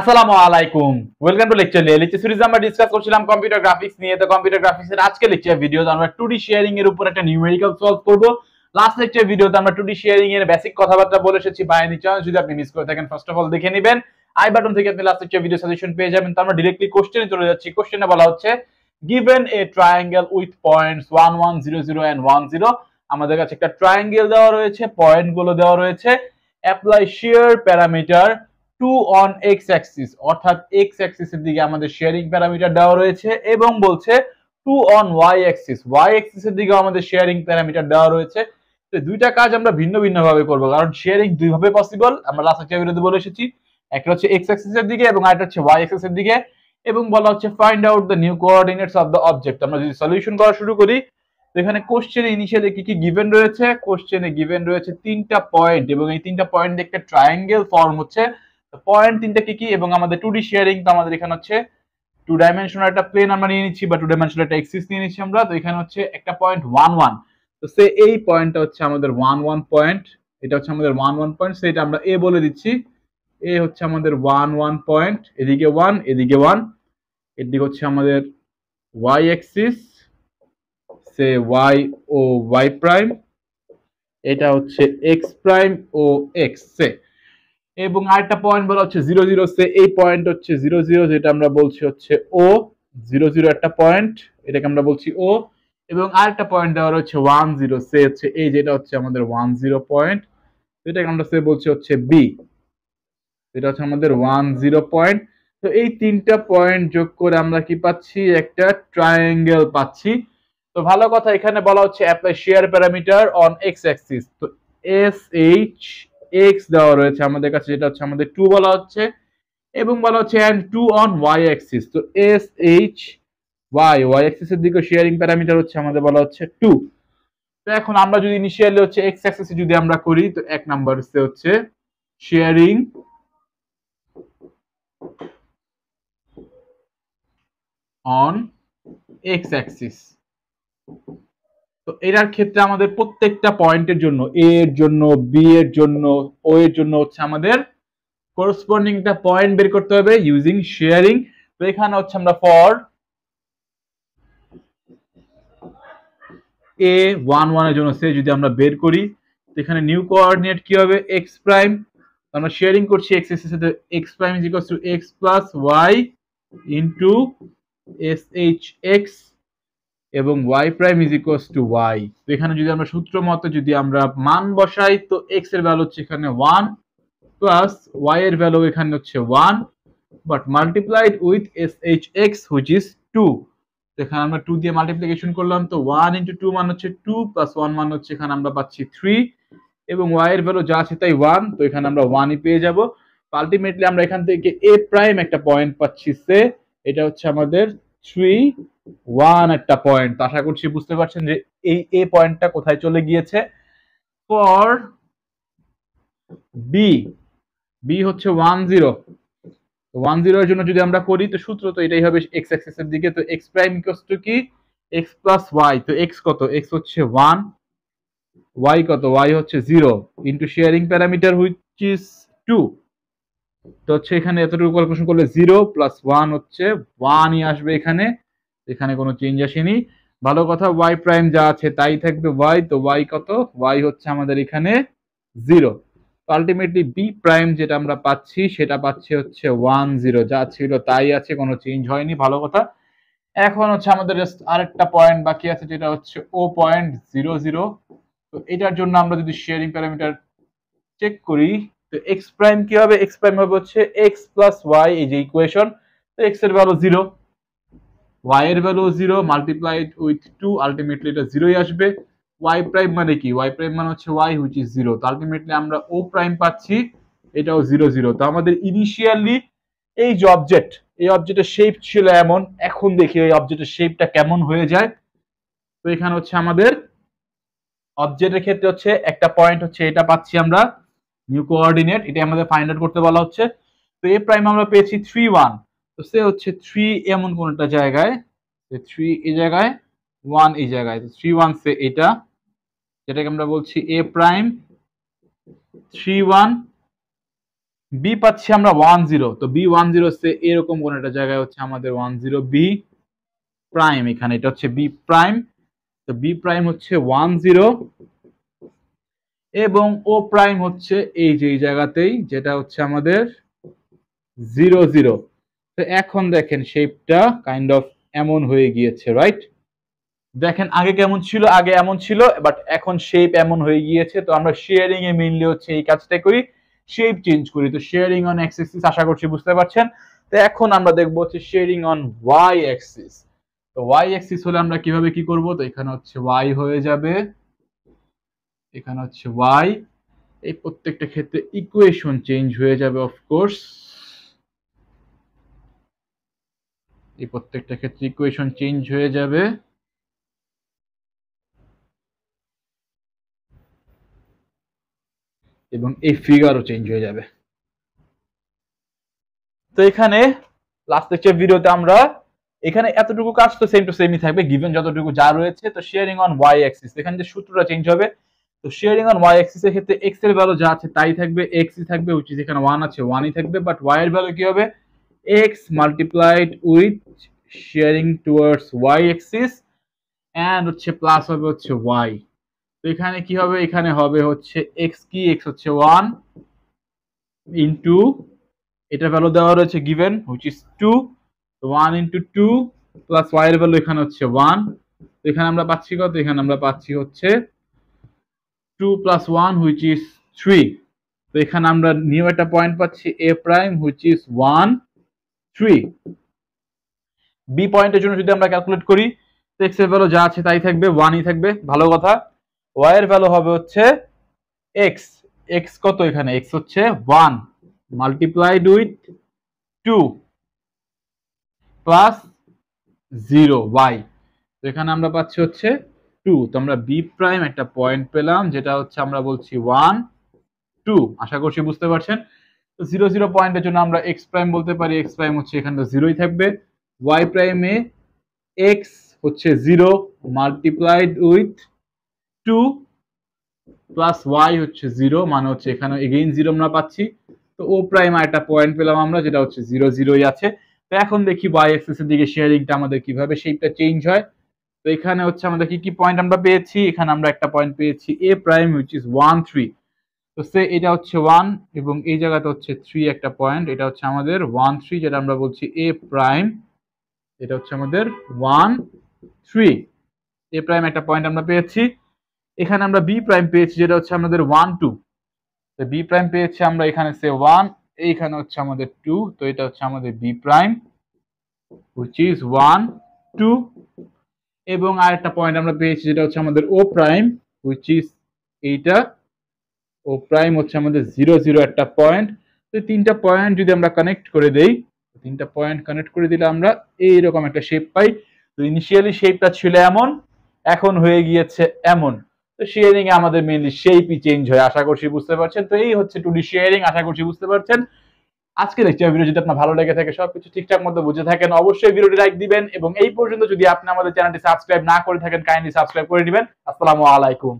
আসসালামু আলাইকুম welcome to lecture নিয়ে লেকচার সিরিজ আমরা ডিসকাস করছিলাম কম্পিউটার গ্রাফিক্স নিয়ে তো কম্পিউটার গ্রাফিক্স আজকে লেকচার ভিডিওতে আমরা ডি শেয়ারিং এর উপর একটা নিউমেরিক্যাল সলভ করব লাস্ট লেকচার ভিডিওতে আমরা ডি শেয়ারিং এর বেসিক কথাবার্তা বলে এসেছি বাই এনি চান্স যদি আপনি মিস করে থাকেন ফার্স্ট অফ অল দেখে নেবেন আই বাটন থেকে আপনি লাস্ট লেকচার ভিডিও সাজেশন পেয়ে যাবেন তো আমরা डायरेक्टली কোশ্চেনে চলে যাচ্ছি কোশ্চেনে বলা হচ্ছে given a triangle with points 1 1 0 0 and 1 0 আমাদের কাছে একটা ট্রায়াঙ্গেল দেওয়া রয়েছে পয়েন্ট গুলো দেওয়া রয়েছে apply shear parameter two on X axis অর্থাৎ এক্স অ্যাক্সিসের দিকে আমাদের শেয়ারিং প্যারামিটার দেওয়া রয়েছে এবং বলছে two on Y axis Y অ্যাক্সিসের দিকে আমাদের শেয়ারিং প্যারামিটার দেওয়া রয়েছে তো দুইটা কাজ আমরা ভিন্ন ভিন্ন ভাবে করবো কারণ শেয়ারিং দুইভাবে পসিবল আমরা লাস্ট বিরোধী বলে এসেছি একটা হচ্ছে এক্স অ্যাক্সিসের দিকে এবং আরেকটা হচ্ছে ওয়াই অ্যাক্সিসের দিকে এবং বলা হচ্ছে find out the new coordinates of the object আমরা যদি সলিউশন করা শুরু করি তো এখানে কোশ্চেনে ইনিশিয়ালি কি কি গিভেন রয়েছে কোশ্চেনে গিভেন রয়েছে তিনটা পয়েন্ট এবং এই তিনটা পয়েন্ট দেখতে ট্রায়াঙ্গেল ফর্ম হচ্ছে পয়েন্ট তিনটা কি কি এবং আমাদের টু ডি শেয়ারিং তো আমাদের এখানে হচ্ছে টু ডাইমেনশনাল একটা প্লেন আমরা নিয়ে নিচ্ছি বা টু ডাইমেনশনাল একটা এক্সিস নিয়ে নিচ্ছি আমরা তো এখানে হচ্ছে একটা পয়েন্ট ওয়ান ওয়ান তো সে এই পয়েন্টটা হচ্ছে আমাদের ওয়ান ওয়ান পয়েন্ট এটা হচ্ছে আমাদের ওয়ান ওয়ান পয়েন্ট সেটা আমরা এ বলে দিচ্ছি এ হচ্ছে আমাদের ওয়ান ওয়ান পয়েন্ট এদিকে ওয়ান এদিকে ওয়ান এদিকে হচ্ছে আমাদের ওয়াই এক্সিস সে ওয়াই ও ওয়াই প্রাইম এটা হচ্ছে এক্স প্রাইম ও এক্স সে এবং আরেকটা পয়েন্ট বলা হচ্ছে জিরো জিরো সে এই পয়েন্ট হচ্ছে জিরো জিরো যেটা আমরা বলছি হচ্ছে ও জিরো জিরো একটা পয়েন্ট এটাকে আমরা বলছি ও এবং আরেকটা পয়েন্ট দেওয়া হচ্ছে ওয়ান জিরো সে হচ্ছে এই যেটা হচ্ছে আমাদের ওয়ান জিরো পয়েন্ট এটাকে আমরা সে বলছি হচ্ছে বি এটা হচ্ছে আমাদের ওয়ান জিরো পয়েন্ট তো এই তিনটা পয়েন্ট যোগ করে আমরা কি পাচ্ছি একটা ট্রায়াঙ্গেল পাচ্ছি তো ভালো কথা এখানে বলা হচ্ছে apply shear parameter on X axis তো এস এইচ এক্স দেওয়া রয়েছে আমাদের কাছে যেটা হচ্ছে আমাদের টু বলা হচ্ছে এবং বলা হচ্ছে and two on Y axis তো এস এইচ ওয়াই ওয়াই অ্যাক্সিসের দিকে শেয়ারিং প্যারামিটার হচ্ছে আমাদের বলা হচ্ছে টু তো এখন আমরা যদি ইনিশিয়ালি হচ্ছে এক্স অ্যাক্সিসে যদি আমরা করি তো এক নাম্বার হচ্ছে শেয়ারিং অন এক্স অ্যাক্সিস তো এটার ক্ষেত্রে আমাদের প্রত্যেকটা পয়েন্টের জন্য এ এর জন্য বি এর জন্য ও এর জন্য হচ্ছে আমাদের করসপন্ডিংটা পয়েন্ট বের করতে হবে ইউজিং শেয়ারিং তো এখানে হচ্ছে আমরা ফর এ ওয়ান ওয়ানের জন্য সে যদি আমরা বের করি এখানে নিউ কোঅর্ডিনেট কি হবে এক্স প্রাইম আমরা শেয়ারিং করছি এক্স এর সাথে X prime is equal to X plus Y into S H X এবং Y prime is equals to Y তো এখানে যদি আমরা সূত্র মতে যদি আমরা মান বসাই তো এক্স এর ভ্যালু হচ্ছে এখানে ওয়ান প্লাস ওয়াই এর ভ্যালু এখানে হচ্ছে one but multiplied with S H X which is two এখানে আমরা টু দিয়ে মাল্টিপ্লিকেশন করলাম তো ওয়ান ইনটু টু মান হচ্ছে টু প্লাস ওয়ান মান হচ্ছে এখানে আমরা পাচ্ছি থ্রি এবং ওয়াই এর ভ্যালু যা আছে তাই ওয়ান তো এখানে আমরা ই পেয়ে যাব আলটিমেটলি আমরা এখান থেকে এ প্রাইম একটা পয়েন্ট পাচ্ছি সে এটা হচ্ছে আমাদের থ্রি ওয়ান একটা পয়েন্ট আশা করছি বুঝতে পারছেন যে এই এ পয়েন্টটা কোথায় চলে গিয়েছে ফর বি বি হচ্ছে ওয়ান জিরো ওয়ান জিরো এর জন্য যদি আমরা করি তো সূত্র তো এটাই হবে এক্স অ্যাক্সেস এর দিকে তো এক্স প্রাইম ইকুয়াস টু কি এক্স প্লাস ওয়াই তো এক্স কত এক্স হচ্ছে ওয়ান ওয়াই কত ওয়াই হচ্ছে zero into shearing parameter which is two তো হচ্ছে এখানে এতটুকু ক্যালকুলেশন করলে জিরো প্লাস ওয়ান হচ্ছে ওয়ানই আসবে এখানে এখানে কোনো চেঞ্জ আসেনি ভালো কথা ওয়াই প্রাইম যা আছে তাই থাকবে ওয়াই তো ওয়াই কত ওয়াই হচ্ছে আমাদের এখানে জিরো আলটিমেটলি বি প্রাইম যেটা আমরা পাচ্ছি সেটা পাচ্ছি হচ্ছে ওয়ান জিরো যা ছিল তাই আছে কোনো চেঞ্জ হয়নি ভালো কথা এখন হচ্ছে আমাদের জাস্ট আরেকটা পয়েন্ট বাকি আছে যেটা হচ্ছে ও পয়েন্ট জিরো জিরো তো এটার জন্য আমরা যদি শেয়ারিং প্যারামিটার চেক করি তো এক্স প্রাইম কি হবে এক্স প্রাইম হবে হচ্ছে এক্স প্লাস ওয়াই এই যে ইকুয়েশন তো এক্স এর ভ্যালু জিরো ওয়াই এর value zero multiplied with two ultimately এটা জিরোই আসবে ওয়াই প্রাইম মানে কি ওয়াই প্রাইম মানে হচ্ছে ওয়াই হুইচ ইজ জিরো তো আলটিমেটলি আমরা ও প্রাইম পাচ্ছি এটাও জিরো জিরো তো আমাদের ইনিশিয়ালি এই যে অবজেক্ট এই অবজেক্টের শেপ ছিল এমন এখন দেখি এই অবজেক্টের শেপটা কেমন হয়ে যায় তো এখানে হচ্ছে আমাদের অবজেক্টের ক্ষেত্রে হচ্ছে একটা পয়েন্ট হচ্ছে এটা পাচ্ছি আমরা নিউ কোঅর্ডিনেট এটা আমাদের ফাইন্ড আউট করতে বলা হচ্ছে তো এ প্রাইম আমরা পেয়েছি থ্রি ওয়ান তো সে হচ্ছে থ্রি এমন কোন একটা জায়গায় থ্রি এই জায়গায় ওয়ান এই জায়গায় থ্রি ওয়ান সে এটা যেটাকে আমরা বলছি A prime three one B পাচ্ছি আমরা ওয়ান জিরো তো বি ওয়ান জিরো সে এরকম কোন একটা জায়গায় হচ্ছে আমাদের ওয়ান জিরো বি প্রাইম এখানে এটা হচ্ছে বি প্রাইম তো বি প্রাইম হচ্ছে ওয়ান জিরো এবং ও প্রাইম হচ্ছে এই যে এই জায়গাতেই যেটা হচ্ছে আমাদের জিরো জিরো তো এখন দেখেন শেপটা কাইন্ড অফ এমন হয়ে গিয়েছে রাইট দেখেন আগে কেমন ছিল আগে এমন ছিল বাট এখন শেপ এমন হয়ে গিয়েছে তো আমরা শেয়ারিং এ মেইনলি হচ্ছে এই কাজটা করি শেপ চেঞ্জ করি তো শেয়ারিং অন এক্সিস আশা করছি বুঝতে পারছেন তো এখন আমরা দেখবো হচ্ছে শেয়ারিং অন ওয়াই এক্সিস তো ওয়াই এক্সিস হলে আমরা কিভাবে কি করব তো এখানে হচ্ছে ওয়াই হয়ে যাবে এখানে হচ্ছে ওয়াই এই প্রত্যেকটা ক্ষেত্রে ইকুয়েশন চেঞ্জ হয়ে যাবে অফকোর্স এই প্রত্যেকটা ক্ষেত্রে ইকুয়েশন চেঞ্জ হয়ে যাবে এবং এই ফিগারও চেঞ্জ হয়ে যাবে তো এখানে লাস্ট লেকচার ভিডিওতে আমরা এখানে এতটুকু কাজ তো সেম টু সেমই থাকবে গিভেন যতটুকু যা রয়েছে তো শেয়ারিং অন ওয়াই অ্যাক্সিস এখানে যে সূত্রটা চেঞ্জ হবে তো শেয়ারিং অন ওয়াই অ্যাক্সিসের ক্ষেত্রে এক্স এর ভ্যালু যা আছে তাই থাকবে এক্সই থাকবে উচিত এখানে ওয়ান আছে ওয়ানই থাকবে বাট ওয়াই এর ভ্যালু কি হবে x multiplied with sharing towards y axis and হচ্ছে প্লাস হবে হচ্ছে y তো এখানে কি হবে এখানে হবে হচ্ছে x কি x হচ্ছে 1 ইনটু এটা ভ্যালু দেওয়া রয়েছে গিভেন হুইচ ইজ 2 তো 1 ইনটু 2 প্লাস y এর ভ্যালু এখানে হচ্ছে 1 তো এখানে আমরা পাচ্ছি কত এখানে আমরা পাচ্ছি হচ্ছে 2 প্লাস 1 হুইচ ইজ 3 তো এখানে আমরা নিউ একটা পয়েন্ট পাচ্ছি a prime which is 1 three B পয়েন্টের জন্য যদি আমরা ক্যালকুলেট করি এক্স এর ভ্যালু যা আছে তাই থাকবে ওয়ানই থাকবে ভালো কথা ওয়াই এর ভ্যালু হবে হচ্ছে এক্স এক্স কত এখানে এক্স হচ্ছে one multiplied with two plus zero y তো এখানে আমরা পাচ্ছি হচ্ছে টু তো আমরা বি প্রাইম একটা পয়েন্ট পেলাম যেটা হচ্ছে আমরা বলছি ওয়ান টু আশা করছি বুঝতে পারছেন জিরো জিরো পয়েন্টের জন্য আমরা এক্স প্রাইম বলতে পারি এক্স প্রাইম হচ্ছে এখানটা জিরোই থাকবে ওয়াই প্রাইমে এক্স হচ্ছে zero multiplied with two plus y হচ্ছে জিরো মানে হচ্ছে এখানে এগেইন জিরো আমরা পাচ্ছি তো ও প্রাইম একটা পয়েন্ট পেলাম আমরা যেটা হচ্ছে জিরো জিরোই আছে তো এখন দেখি ওয়াই এর দিকে শেয়ারিংটা আমাদের কিভাবে শেপটা চেঞ্জ হয় তো এখানে হচ্ছে আমাদের কি কি পয়েন্ট আমরা পেয়েছি এখানে আমরা একটা পয়েন্ট পেয়েছি A prime which is one three তো সে এটা হচ্ছে ওয়ান এবং এই জায়গাতে হচ্ছে থ্রি একটা পয়েন্ট এটা হচ্ছে আমাদের ওয়ান থ্রি যেটা আমরা বলছি এ প্রাইম এটা হচ্ছে আমাদের ওয়ান থ্রি এ প্রাইম একটা পয়েন্ট আমরা পেয়েছি এখানে আমরা বি প্রাইম পেয়েছি যেটা হচ্ছে আমাদের ওয়ান টু তো বি প্রাইম পেয়েছি আমরা এখানে সে ওয়ান এইখানে হচ্ছে আমাদের টু তো এটা হচ্ছে আমাদের B prime which is one two এবং আর একটা পয়েন্ট আমরা পেয়েছি যেটা হচ্ছে আমাদের ও প্রাইম হুইচ ইজ এইটা ও প্রাইম হচ্ছে আমাদের জিরো জিরো একটা পয়েন্ট তো তিনটা পয়েন্ট যদি আমরা কানেক্ট করে দেই তিনটা পয়েন্ট কানেক্ট করে দিলে আমরা এইরকম একটা শেপ পাই তো ইনিশিয়ালি শেপটা ছিল এমন এখন হয়ে গিয়েছে এমন তো শেয়ারিং এ আমাদের মেইনলি শেপই চেঞ্জ হয় আশা করছি বুঝতে পারছেন তো এই হচ্ছে টুডি শেয়ারিং আশা করছি বুঝতে পারছেন আজকে লেকচার ভিডিও যদি আপনার ভালো লেগে থাকে সবকিছু ঠিকঠাক মতো বুঝে থাকেন অবশ্যই ভিডিওটি লাইক দিবেন এবং এই পর্যন্ত যদি আপনি আমাদের চ্যানেলটি সাবস্ক্রাইব না করে থাকেন কাইন্ডলি সাবস্ক্রাইব করে নেবেন আসসালামু আলাইকুম